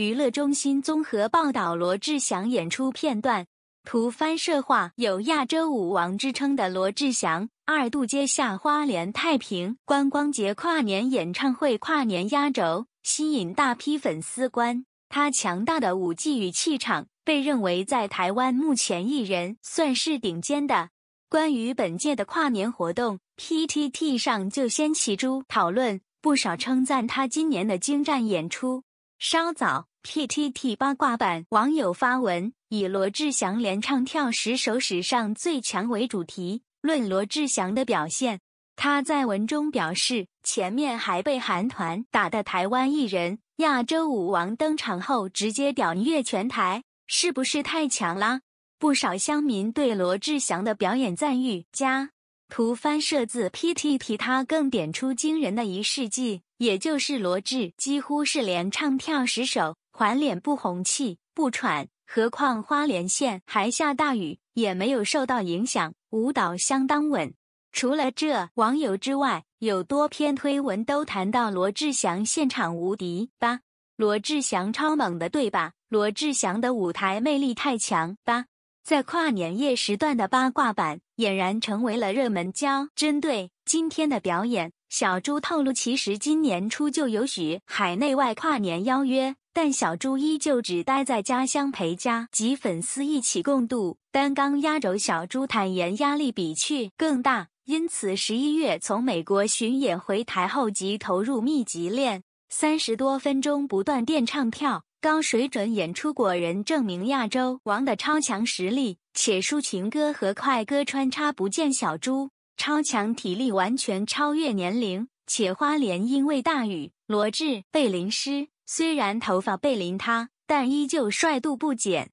娱乐中心综合报道：罗志祥演出片段，图翻摄画。有亚洲舞王之称的罗志祥，二度接下花莲太平观光节跨年演唱会跨年压轴，吸引大批粉丝观。他强大的舞技与气场，被认为在台湾目前艺人算是顶尖的。关于本届的跨年活动，PTT 上就掀起猪讨论，不少称赞他今年的精湛演出。稍早，PTT 八卦版网友发文，以罗志祥连唱跳十首史上最强为主题，论罗志祥的表现。他在文中表示，前面还被韩团打的台湾艺人亚洲舞王登场后，直接屌虐全台，是不是太强啦？不少乡民对罗志祥的表演赞誉加。图翻设字 P T t 他更点出惊人的一世纪，也就是罗志几乎是连唱跳十首，还脸不红气不喘，何况花莲县还下大雨，也没有受到影响，舞蹈相当稳。除了这网友之外，有多篇推文都谈到罗志祥现场无敌吧？罗志祥超猛的，对吧？罗志祥的舞台魅力太强吧？在跨年夜时段的八卦版俨然成为了热门焦。针对今天的表演，小猪透露，其实今年初就有许海内外跨年邀约，但小猪依旧只待在家乡陪家及粉丝一起共度。担纲压轴，小猪坦言压力比去更大，因此十一月从美国巡演回台后即投入密集练，三十多分钟不断电唱跳。高水准演出果然证明亚洲王的超强实力，且抒情歌和快歌穿插不见小猪，超强体力完全超越年龄，且花莲因为大雨，罗志被淋湿，虽然头发被淋塌，但依旧帅度不减。